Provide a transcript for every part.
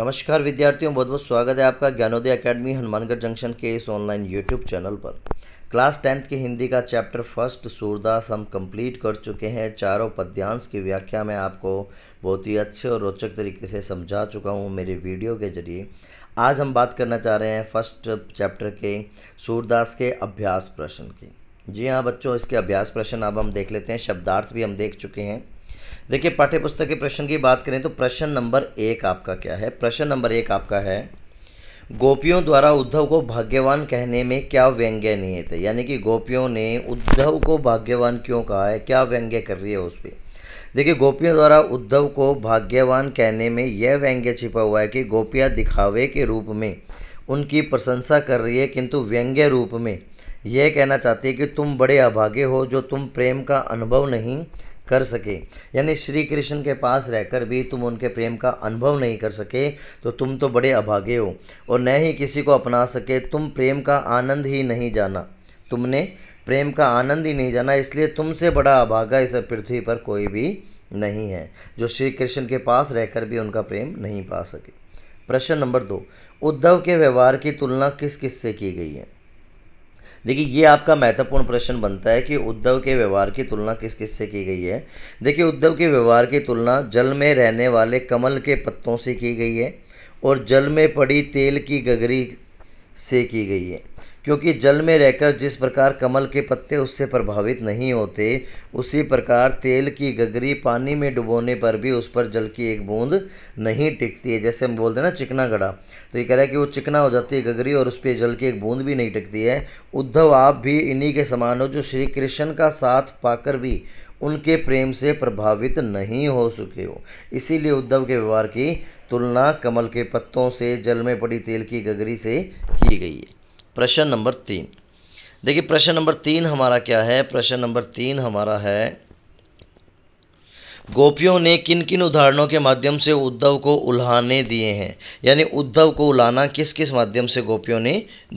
नमस्कार विद्यार्थियों बहुत बहुत स्वागत है आपका ज्ञानोदय एकेडमी हनुमानगढ़ जंक्शन के इस ऑनलाइन यूट्यूब चैनल पर क्लास टेंथ की हिंदी का चैप्टर फर्स्ट सूरदास हम कंप्लीट कर चुके हैं चारों पद्यांश की व्याख्या में आपको बहुत ही अच्छे और रोचक तरीके से समझा चुका हूँ मेरे वीडियो के जरिए आज हम बात करना चाह रहे हैं फर्स्ट चैप्टर के सूरदास के अभ्यास प्रश्न की जी हाँ बच्चों इसके अभ्यास प्रश्न अब हम देख लेते हैं शब्दार्थ भी हम देख चुके हैं देखिए पाठ्य पुस्तक के प्रश्न की बात करें तो प्रश्न नंबर एक आपका क्या है प्रश्न नंबर एक आपका है गोपियों द्वारा उद्धव को भाग्यवान कहने में क्या व्यंग्य नहीं थे यानी कि गोपियों ने उद्धव को भाग्यवान क्यों कहा है क्या व्यंग्य कर रही है उस पर देखिए गोपियों द्वारा उद्धव को भाग्यवान कहने में यह व्यंग्य छिपा हुआ है कि गोपियाँ दिखावे के रूप में उनकी प्रशंसा कर रही है किंतु व्यंग्य रूप में यह कहना चाहती है कि तुम बड़े अभागे हो जो तुम प्रेम का अनुभव नहीं कर सके यानी श्री कृष्ण के पास रहकर भी तुम उनके प्रेम का अनुभव नहीं कर सके तो तुम तो बड़े अभागे हो और न ही किसी को अपना सके तुम प्रेम का आनंद ही नहीं जाना तुमने प्रेम का आनंद ही नहीं जाना इसलिए तुमसे बड़ा अभागा इस पृथ्वी पर कोई भी नहीं है जो श्री कृष्ण के पास रहकर भी उनका प्रेम नहीं पा सके प्रश्न नंबर दो उद्धव के व्यवहार की तुलना किस किस से की गई है देखिए ये आपका महत्वपूर्ण प्रश्न बनता है कि उद्धव के व्यवहार की तुलना किस किस से की गई है देखिए उद्धव के व्यवहार की तुलना जल में रहने वाले कमल के पत्तों से की गई है और जल में पड़ी तेल की गगरी से की गई है क्योंकि जल में रहकर जिस प्रकार कमल के पत्ते उससे प्रभावित नहीं होते उसी प्रकार तेल की गगरी पानी में डुबोने पर भी उस पर जल की एक बूंद नहीं टिकती है जैसे हम बोलते हैं ना चिकना गड़ा तो ये कह रहा है कि वो चिकना हो जाती है गगरी और उस पर जल की एक बूंद भी नहीं टिकती है उद्धव आप भी इन्हीं के समान हो जो श्री कृष्ण का साथ पाकर भी उनके प्रेम से प्रभावित नहीं हो सके हो इसीलिए उद्धव के व्यवहार की तुलना कमल के पत्तों से जल में पड़ी तेल की गगरी से की गई है प्रश्न नंबर तीन देखिए प्रश्न नंबर तीन हमारा क्या है प्रश्न नंबर तीन हमारा है गोपियों ने किन किन उदाहरणों के माध्यम से उद्धव को उल्हाने दिए हैं यानी उद्धव को उलाना किस किस माध्यम से गोपियों ने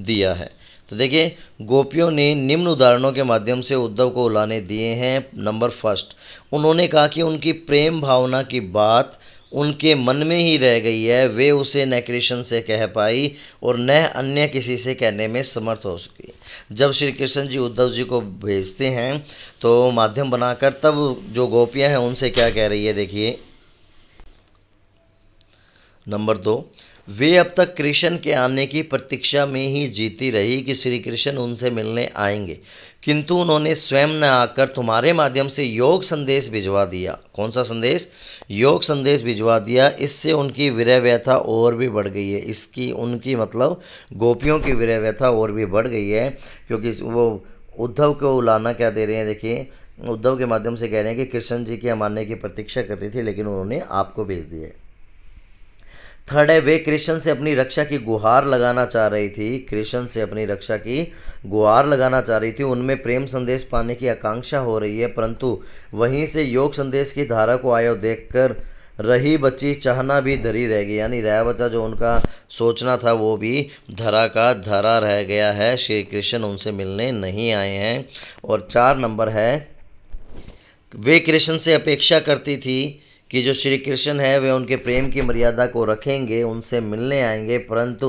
दिया है तो देखिए गोपियों ने निम्न उदाहरणों के माध्यम से उद्धव को उलाने दिए हैं नंबर फर्स्ट उन्होंने कहा कि उनकी प्रेम भावना की बात उनके मन में ही रह गई है वे उसे न कृष्ण से कह पाई और न अन्य किसी से कहने में समर्थ हो सकी जब श्री कृष्ण जी उद्धव जी को भेजते हैं तो माध्यम बनाकर तब जो गोपियां हैं उनसे क्या कह रही है देखिए नंबर दो वे अब तक कृष्ण के आने की प्रतीक्षा में ही जीती रही कि श्री कृष्ण उनसे मिलने आएंगे किंतु उन्होंने स्वयं न आकर तुम्हारे माध्यम से योग संदेश भिजवा दिया कौन सा संदेश योग संदेश भिजवा दिया इससे उनकी विरह व्यथा और भी बढ़ गई है इसकी उनकी मतलब गोपियों की विरह व्यथा और भी बढ़ गई है क्योंकि वो उद्धव को उलाना क्या दे रहे हैं देखिए उद्धव के माध्यम से कह रहे हैं कि कृष्ण जी के मानने की प्रतीक्षा कर रही थी लेकिन उन्होंने आपको भेज दिया थर्ड है वे कृष्ण से अपनी रक्षा की गुहार लगाना चाह रही थी कृष्ण से अपनी रक्षा की गुहार लगाना चाह रही थी उनमें प्रेम संदेश पाने की आकांक्षा हो रही है परंतु वहीं से योग संदेश की धारा को आयो देखकर रही बच्ची चाहना भी धरी रह गई यानी रह बच्चा जो उनका सोचना था वो भी धरा का धरा रह गया है श्री कृष्ण उनसे मिलने नहीं आए हैं और चार नंबर है वे कृष्ण से अपेक्षा करती थी कि जो श्री कृष्ण है वे उनके प्रेम की मर्यादा को रखेंगे उनसे मिलने आएंगे परंतु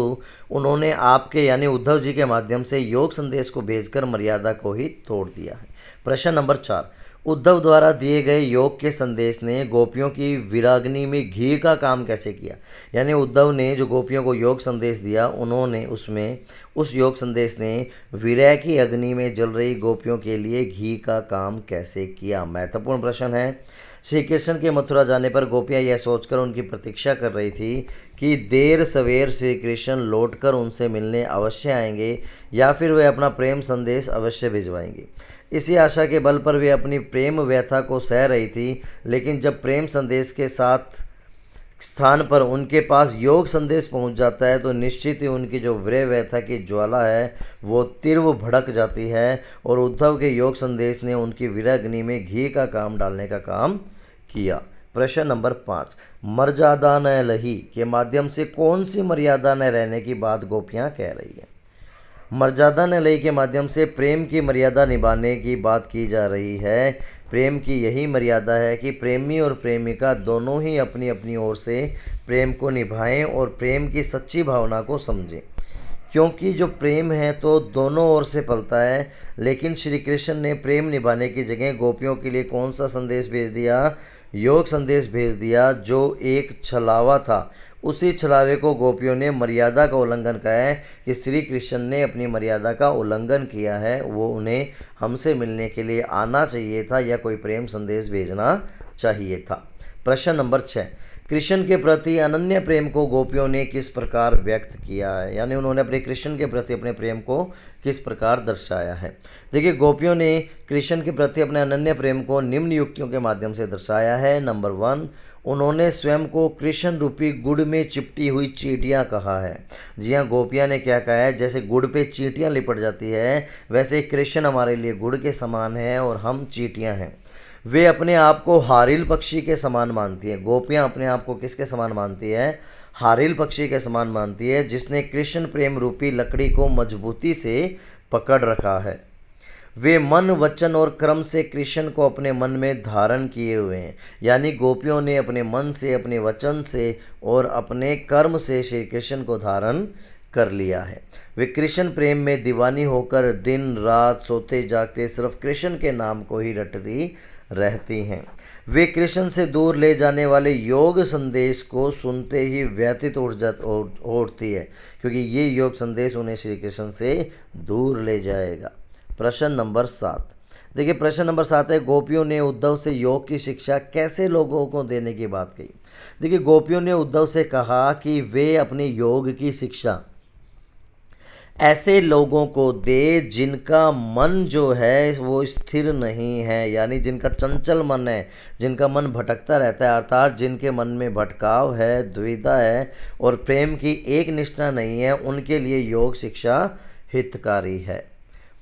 उन्होंने आपके यानी उद्धव जी के माध्यम से योग संदेश को भेजकर मर्यादा को ही तोड़ दिया है प्रश्न नंबर चार उद्धव द्वारा दिए गए योग के संदेश ने गोपियों की विराग्नि में घी का काम कैसे किया यानी उद्धव ने जो गोपियों को योग संदेश दिया उन्होंने उसमें उस योग संदेश ने विरह की अग्नि में जल रही गोपियों के लिए घी का काम कैसे किया महत्वपूर्ण प्रश्न है श्री कृष्ण के मथुरा जाने पर गोपियाँ यह सोचकर उनकी प्रतीक्षा कर रही थी कि देर सवेर श्री कृष्ण लौट उनसे मिलने अवश्य आएंगे या फिर वे अपना प्रेम संदेश अवश्य भिजवाएंगे इसी आशा के बल पर वे अपनी प्रेम व्यथा को सह रही थी लेकिन जब प्रेम संदेश के साथ स्थान पर उनके पास योग संदेश पहुंच जाता है तो निश्चित ही उनकी जो व्रय व्यथा की ज्वाला है वो तीर्व भड़क जाती है और उद्धव के योग संदेश ने उनकी विराग्नि में घी का काम डालने का काम किया प्रश्न नंबर पाँच मर्यादा न लही के माध्यम से कौन सी मर्यादा न रहने की बात गोपियाँ कह रही है मर्यादा न लही के माध्यम से प्रेम की मर्यादा निभाने की बात की जा रही है प्रेम की यही मर्यादा है कि प्रेमी और प्रेमिका दोनों ही अपनी अपनी ओर से प्रेम को निभाएं और प्रेम की सच्ची भावना को समझें क्योंकि जो प्रेम है तो दोनों ओर से पलता है लेकिन श्री कृष्ण ने प्रेम निभाने की जगह गोपियों के लिए कौन सा संदेश भेज दिया योग संदेश भेज दिया जो एक छलावा था उसी छलावे को गोपियों ने मर्यादा का उल्लंघन कहा है कि श्री कृष्ण ने अपनी मर्यादा का उल्लंघन किया है वो उन्हें हमसे मिलने के लिए आना चाहिए था या कोई प्रेम संदेश भेजना चाहिए था प्रश्न नंबर छः कृष्ण के प्रति अनन्य प्रेम को गोपियों ने किस प्रकार व्यक्त किया है यानी उन्होंने अपने कृष्ण के प्रति अपने प्रेम को किस प्रकार दर्शाया है देखिए गोपियों ने कृष्ण के प्रति अपने अनन्य प्रेम को निम्न युक्तियों के माध्यम से दर्शाया है नंबर वन उन्होंने स्वयं को कृष्ण रूपी गुड़ में चिपटी हुई चीटियाँ कहा है जी हाँ गोपियाँ ने क्या कहा है जैसे गुड़ पे चीटियाँ लिपट जाती है वैसे कृष्ण हमारे लिए गुड़ के समान है और हम चीटियाँ हैं वे अपने आप को हारिल पक्षी के समान मानती हैं गोपियाँ अपने आप को किसके समान मानती है हारिल पक्षी के समान मानती है जिसने कृष्ण प्रेम रूपी लकड़ी को मजबूती से पकड़ रखा है वे मन वचन और क्रम से कृष्ण को अपने मन में धारण किए हुए हैं यानी गोपियों ने अपने मन से अपने वचन से और अपने कर्म से श्री कृष्ण को धारण कर लिया है वे कृष्ण प्रेम में दीवानी होकर दिन रात सोते जागते सिर्फ कृष्ण के नाम को ही रटती रहती हैं वे कृष्ण से दूर ले जाने वाले योग संदेश को सुनते ही व्यतीत उठ जा उठती है क्योंकि ये योग संदेश उन्हें श्री कृष्ण से दूर ले जाएगा प्रश्न नंबर सात देखिए प्रश्न नंबर सात है गोपियों ने उद्धव से योग की शिक्षा कैसे लोगों को देने की बात कही देखिए गोपियों ने उद्धव से कहा कि वे अपने योग की शिक्षा ऐसे लोगों को दे जिनका मन जो है वो स्थिर नहीं है यानी जिनका चंचल मन है जिनका मन भटकता रहता है अर्थात जिनके मन में भटकाव है द्विधा है और प्रेम की एक निष्ठा नहीं है उनके लिए योग शिक्षा हितकारी है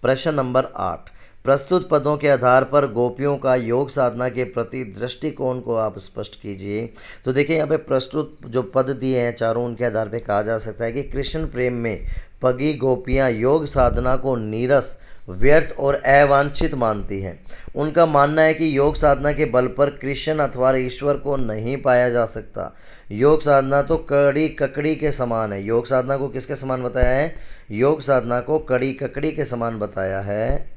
प्रश्न नंबर आठ प्रस्तुत पदों के आधार पर गोपियों का योग साधना के प्रति दृष्टिकोण को आप स्पष्ट कीजिए तो देखिए यहाँ पे प्रस्तुत जो पद दिए हैं चारों उनके आधार पे कहा जा सकता है कि कृष्ण प्रेम में पगी गोपियाँ योग साधना को नीरस व्यर्थ और अवांछित मानती है उनका मानना है कि योग साधना के बल पर कृष्ण अथवा ईश्वर को नहीं पाया जा सकता योग साधना तो कड़ी ककड़ी के समान है योग साधना को किसके समान बताया है योग साधना को कड़ी ककड़ी के समान बताया है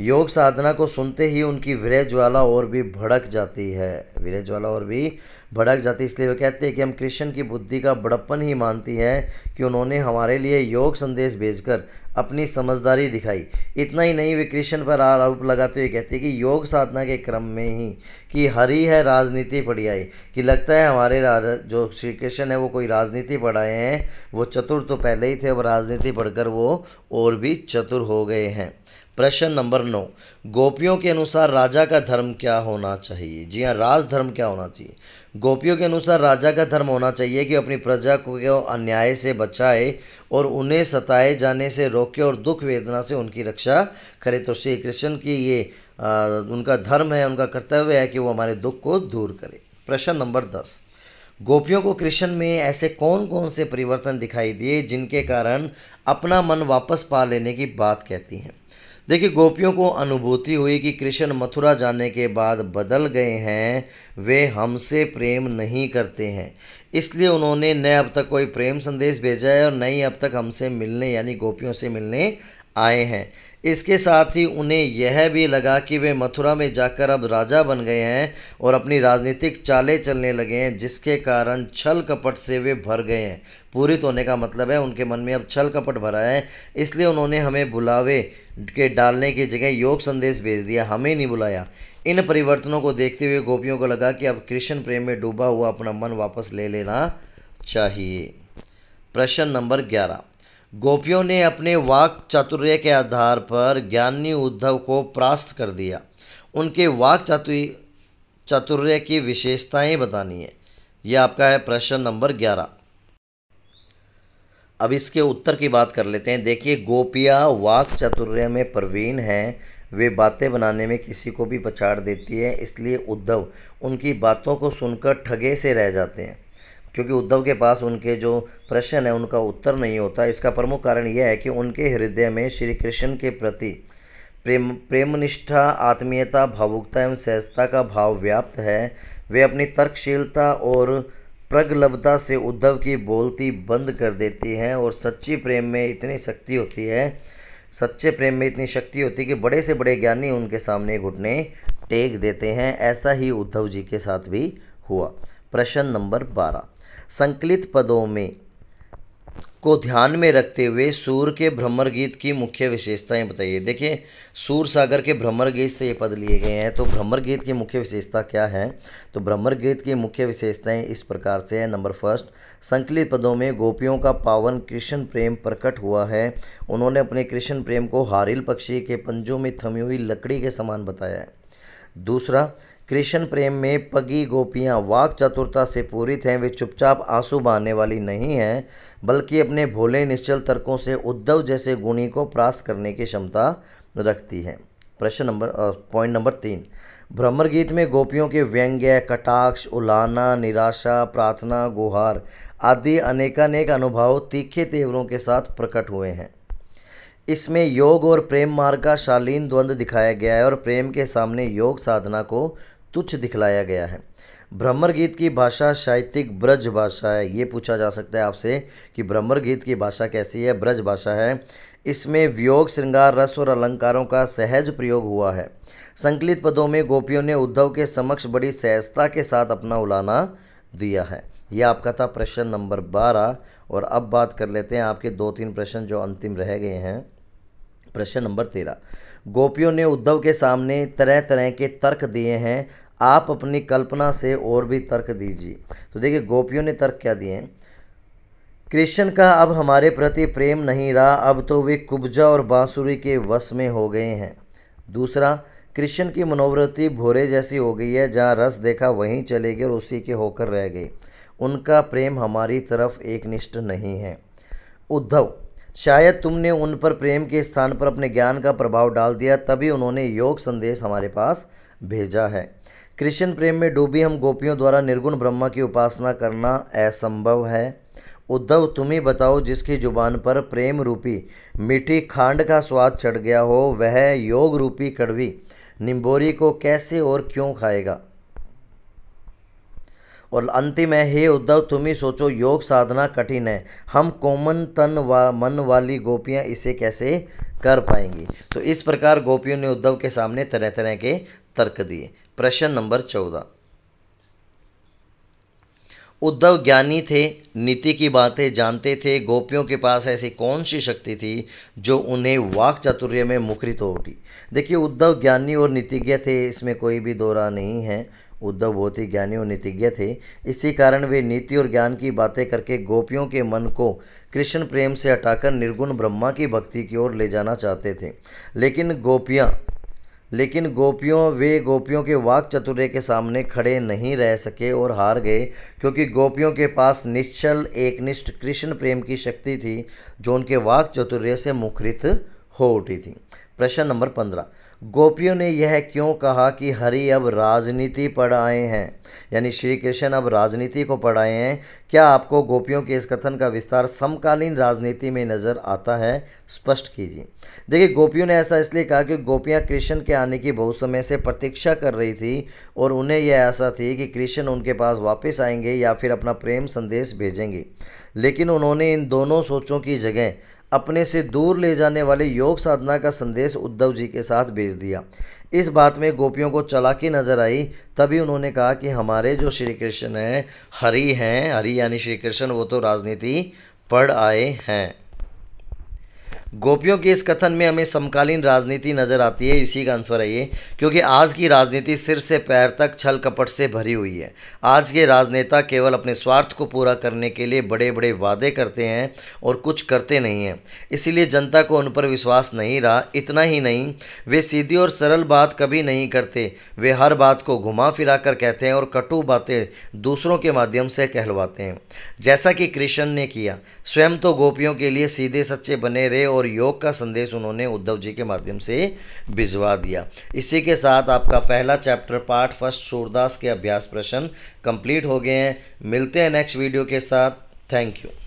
योग साधना को सुनते ही उनकी विरह ज्वाला और भी भड़क जाती है विरह ज्वाला और भी भड़क जाती इसलिए वे कहते हैं कि हम कृष्ण की बुद्धि का बड़प्पन ही मानती हैं कि उन्होंने हमारे लिए योग संदेश भेजकर अपनी समझदारी दिखाई इतना ही नहीं वे कृष्ण पर आरोप लगाते हुए कहते कि योग साधना के क्रम में ही कि हरी है राजनीति पढ़ी कि लगता है हमारे जो श्री कृष्ण है वो कोई राजनीति पढ़ाए हैं वो चतुर तो पहले ही थे अब राजनीति पढ़कर वो और भी चतुर हो गए हैं प्रश्न नंबर नौ गोपियों के अनुसार राजा का धर्म क्या होना चाहिए जी हाँ राजधर्म क्या होना चाहिए गोपियों के अनुसार राजा का धर्म होना चाहिए कि अपनी प्रजा को अन्याय से बचाए और उन्हें सताए जाने से रोके और दुख वेदना से उनकी रक्षा करे तो श्री कृष्ण की ये आ, उनका धर्म है उनका कर्तव्य है कि वो हमारे दुख को दूर करे प्रश्न नंबर दस गोपियों को कृष्ण में ऐसे कौन कौन से परिवर्तन दिखाई दिए जिनके कारण अपना मन वापस पा लेने की बात कहती हैं देखिए गोपियों को अनुभूति हुई कि कृष्ण मथुरा जाने के बाद बदल गए हैं वे हमसे प्रेम नहीं करते हैं इसलिए उन्होंने न अब तक कोई प्रेम संदेश भेजा है और न ही अब तक हमसे मिलने यानी गोपियों से मिलने आए हैं इसके साथ ही उन्हें यह भी लगा कि वे मथुरा में जाकर अब राजा बन गए हैं और अपनी राजनीतिक चालें चलने लगे हैं जिसके कारण छल कपट से वे भर गए हैं तो होने का मतलब है उनके मन में अब छल कपट भरा है इसलिए उन्होंने हमें बुलावे के डालने की जगह योग संदेश भेज दिया हमें नहीं बुलाया इन परिवर्तनों को देखते हुए गोपियों को लगा कि अब कृष्ण प्रेम में डूबा हुआ अपना मन वापस ले लेना चाहिए प्रश्न नंबर ग्यारह गोपियों ने अपने वाक चातुर्य के आधार पर ज्ञानी उद्धव को परास्त कर दिया उनके वाक चातु चातुर्य की विशेषताएं बतानी है यह आपका है प्रश्न नंबर ग्यारह अब इसके उत्तर की बात कर लेते हैं देखिए गोपिया वाक चातुर्य में प्रवीण हैं वे बातें बनाने में किसी को भी पछाड़ देती है इसलिए उद्धव उनकी बातों को सुनकर ठगे से रह जाते हैं क्योंकि उद्धव के पास उनके जो प्रश्न है उनका उत्तर नहीं होता इसका प्रमुख कारण यह है कि उनके हृदय में श्री कृष्ण के प्रति प्रेम प्रेमनिष्ठा आत्मीयता भावुकता एवं सहजता का भाव व्याप्त है वे अपनी तर्कशीलता और प्रगलभता से उद्धव की बोलती बंद कर देती हैं और सच्ची प्रेम में इतनी शक्ति होती है सच्चे प्रेम में इतनी शक्ति होती है कि बड़े से बड़े ज्ञानी उनके सामने घुटने टेक देते हैं ऐसा ही उद्धव जी के साथ भी हुआ प्रश्न नंबर बारह संकलित पदों में को ध्यान में रखते हुए सूर के भ्रमर गीत की मुख्य विशेषताएं बताइए देखिए सूर सागर के भ्रमर गीत से ये पद लिए गए हैं तो भ्रमर गीत की मुख्य विशेषता क्या है तो भ्रमर गीत की मुख्य विशेषताएं इस प्रकार से है नंबर फर्स्ट संकलित पदों में गोपियों का पावन कृष्ण प्रेम प्रकट हुआ है उन्होंने अपने कृष्ण प्रेम को हारिल पक्षी के पंजों में थमी हुई लकड़ी के समान बताया है दूसरा कृष्ण प्रेम में पगी गोपियाँ वाक चतुरता से पूरित हैं वे चुपचाप आंसू बहाने वाली नहीं हैं बल्कि अपने भोले निश्चल तर्कों से उद्धव जैसे गुणी को प्रास्त करने की क्षमता रखती हैं प्रश्न नंबर पॉइंट नंबर तीन भ्रमर गीत में गोपियों के व्यंग्य कटाक्ष उलाना निराशा प्रार्थना गुहार आदि अनेकानेक अनुभव तीखे तेवरों के साथ प्रकट हुए हैं इसमें योग और प्रेम मार्ग का शालीन द्वंद्व दिखाया गया है और प्रेम के सामने योग साधना को तुच्छ दिखलाया गया है भ्रमर गीत की भाषा साहित्यिक ब्रज भाषा है ये पूछा जा सकता है आपसे कि भ्रमर गीत की भाषा कैसी है ब्रज भाषा है इसमें वियोग श्रृंगार रस और अलंकारों का सहज प्रयोग हुआ है संकलित पदों में गोपियों ने उद्धव के समक्ष बड़ी सहजता के साथ अपना उलाना दिया है यह आपका था प्रश्न नंबर बारह और अब बात कर लेते हैं आपके दो तीन प्रश्न जो अंतिम रह गए हैं प्रश्न नंबर तेरह गोपियों ने उद्धव के सामने तरह तरह के तर्क दिए हैं आप अपनी कल्पना से और भी तर्क दीजिए तो देखिए गोपियों ने तर्क क्या दिए कृष्ण का अब हमारे प्रति प्रेम नहीं रहा अब तो वे कुब्जा और बांसुरी के वश में हो गए हैं दूसरा कृष्ण की मनोवृत्ति भोरे जैसी हो गई है जहाँ रस देखा वहीं चले गए और उसी के होकर रह गए उनका प्रेम हमारी तरफ एक निष्ठ नहीं है उद्धव शायद तुमने उन पर प्रेम के स्थान पर अपने ज्ञान का प्रभाव डाल दिया तभी उन्होंने योग संदेश हमारे पास भेजा है कृष्ण प्रेम में डूबी हम गोपियों द्वारा निर्गुण ब्रह्मा की उपासना करना असंभव है उद्धव तुम्ही बताओ जिसकी जुबान पर प्रेम रूपी मीठी खांड का स्वाद चढ़ गया हो वह योग रूपी कड़वी निम्बोरी को कैसे और क्यों खाएगा और अंतिम है हे उद्धव तुम ही सोचो योग साधना कठिन है हम कोमन तन व मन वाली गोपियाँ इसे कैसे कर पाएंगी तो इस प्रकार गोपियों ने उद्धव के सामने तरह तरह के तर्क दिए प्रश्न नंबर चौदह उद्धव ज्ञानी थे नीति की बातें जानते थे गोपियों के पास ऐसी कौन सी शक्ति थी जो उन्हें वाक चातुर्य में मुखरित हो उठी देखिए उद्धव ज्ञानी और नीतिज्ञ थे इसमें कोई भी दोरा नहीं है उद्धव बहुत ही ज्ञानी और नीतिज्ञ थे इसी कारण वे नीति और ज्ञान की बातें करके गोपियों के मन को कृष्ण प्रेम से हटाकर निर्गुण ब्रह्मा की भक्ति की ओर ले जाना चाहते थे लेकिन गोपियाँ लेकिन गोपियों वे गोपियों के वाक चतुर्य के सामने खड़े नहीं रह सके और हार गए क्योंकि गोपियों के पास निश्चल एकनिष्ठ कृष्ण प्रेम की शक्ति थी जो उनके वाक चतुर्य से मुखरित हो उठी थी प्रश्न नंबर पंद्रह गोपियों ने यह क्यों कहा कि हरि अब राजनीति पढ़ आए हैं यानी श्री कृष्ण अब राजनीति को पढ़ आए हैं क्या आपको गोपियों के इस कथन का विस्तार समकालीन राजनीति में नज़र आता है स्पष्ट कीजिए देखिए गोपियों ने ऐसा इसलिए कहा कि गोपियाँ कृष्ण के आने की बहुत समय से प्रतीक्षा कर रही थी और उन्हें यह ऐसा थी कि कृष्ण उनके पास वापस आएंगे या फिर अपना प्रेम संदेश भेजेंगे लेकिन उन्होंने इन दोनों सोचों की जगह अपने से दूर ले जाने वाले योग साधना का संदेश उद्धव जी के साथ भेज दिया इस बात में गोपियों को चलाकी नजर आई तभी उन्होंने कहा कि हमारे जो श्री कृष्ण हैं हरि हैं हरि यानी श्री कृष्ण वो तो राजनीति पढ़ आए हैं गोपियों के इस कथन में हमें समकालीन राजनीति नज़र आती है इसी का आंसर है ये क्योंकि आज की राजनीति सिर से पैर तक छल कपट से भरी हुई है आज के राजनेता केवल अपने स्वार्थ को पूरा करने के लिए बड़े बड़े वादे करते हैं और कुछ करते नहीं हैं इसीलिए जनता को उन पर विश्वास नहीं रहा इतना ही नहीं वे सीधी और सरल बात कभी नहीं करते वे हर बात को घुमा फिरा कर कहते हैं और कटु बातें दूसरों के माध्यम से कहलवाते हैं जैसा कि कृष्ण ने किया स्वयं तो गोपियों के लिए सीधे सच्चे बने रहे और और योग का संदेश उन्होंने उद्धव जी के माध्यम से भिजवा दिया इसी के साथ आपका पहला चैप्टर पार्ट फर्स्ट सूरदास के अभ्यास प्रश्न कंप्लीट हो गए हैं मिलते हैं नेक्स्ट वीडियो के साथ थैंक यू